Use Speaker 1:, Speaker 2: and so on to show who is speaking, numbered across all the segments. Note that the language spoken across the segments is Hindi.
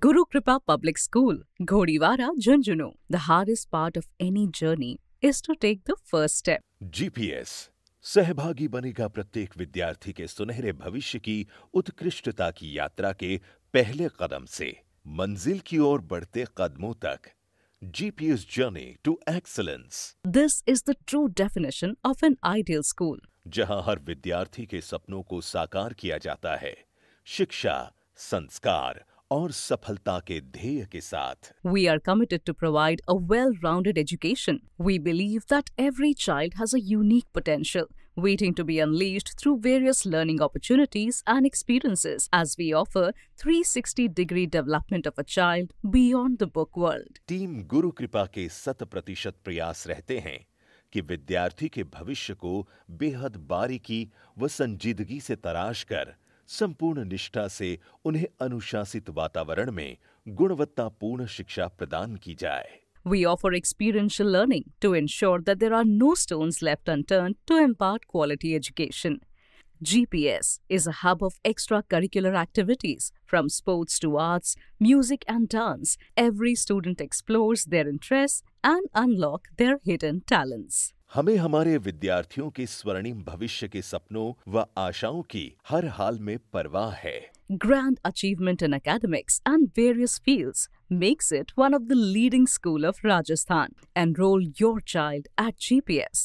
Speaker 1: गुरु Kripa public school Ghodiwara Jhunjhunu the hardest part of any journey is to take the first step
Speaker 2: GPS सहभागी बनेगा प्रत्येक विद्यार्थी के सुनहरे भविष्य की उत्कृष्टता की यात्रा के पहले कदम से मंजिल की ओर बढ़ते कदमों तक GPS journey to excellence
Speaker 1: this is the true definition of an ideal school
Speaker 2: जहां हर विद्यार्थी के सपनों को साकार किया जाता है शिक्षा संस्कार और सफलता के ध्येय के साथ
Speaker 1: we are committed to provide a well rounded education we believe that every child has a unique potential waiting to be unleashed through various learning opportunities and experiences as we offer 360 degree development of a child beyond the book world
Speaker 2: team guru kripa ke शत प्रतिशत प्रयास रहते हैं कि विद्यार्थी के भविष्य को बेहद बारीकी व संजीदगी से तराश कर संपूर्ण निष्ठा से उन्हें अनुशासित वातावरण में गुणवत्तापूर्ण शिक्षा प्रदान की जाए
Speaker 1: We offer experiential learning to ensure that there are no stones left unturned to impart quality education. GPS is a hub of extracurricular activities from sports to arts, music, and dance. Every student explores their interests and unlock their hidden talents.
Speaker 2: हमें हमारे विद्यार्थियों के स्वर्णिम भविष्य के सपनों व आशाओं की हर हाल में परवाह है
Speaker 1: Grand achievement in academics and various fields makes it one of the leading school of Rajasthan. Enroll your child at GPS,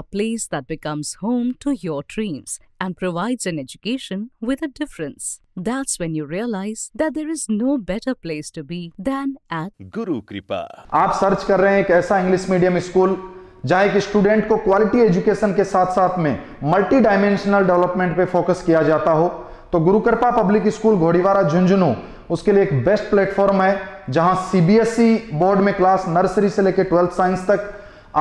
Speaker 1: a place that becomes home to your dreams and provides an education with a difference. That's when you realize that there is no better place to be than at Guru Kripa.
Speaker 3: आप सर्च कर रहे हैं एक ऐसा इंग्लिश मीडियम स्कूल जहां एक स्टूडेंट को क्वालिटी एजुकेशन के साथ साथ में मल्टी डायमेंशनल डेवलपमेंट पे फोकस किया जाता हो तो गुरुकृपा पब्लिक स्कूल घोड़ीवारा झुंझुनू उसके लिए एक बेस्ट प्लेटफॉर्म है जहां सीबीएसई e बोर्ड में क्लास नर्सरी से लेकर ट्वेल्थ साइंस तक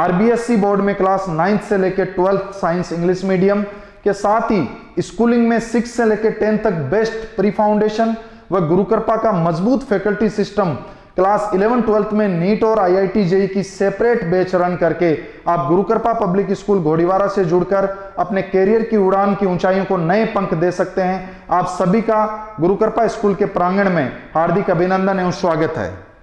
Speaker 3: आरबीएससी e बोर्ड में क्लास नाइन्थ से लेकर ट्वेल्थ साइंस इंग्लिश मीडियम के साथ ही स्कूलिंग में सिक्स से लेकर टेंथ तक बेस्ट प्री फाउंडेशन व गुरुकृपा का मजबूत फैकल्टी सिस्टम क्लास 11 ट्वेल्थ में नीट और आईआईटी जेई की सेपरेट बैच रन करके आप गुरुकृपा पब्लिक स्कूल घोड़ीवारा से जुड़कर अपने कैरियर की उड़ान की ऊंचाइयों को नए पंख दे सकते हैं आप सभी का गुरुकृपा स्कूल के प्रांगण में हार्दिक अभिनंदन एवं स्वागत है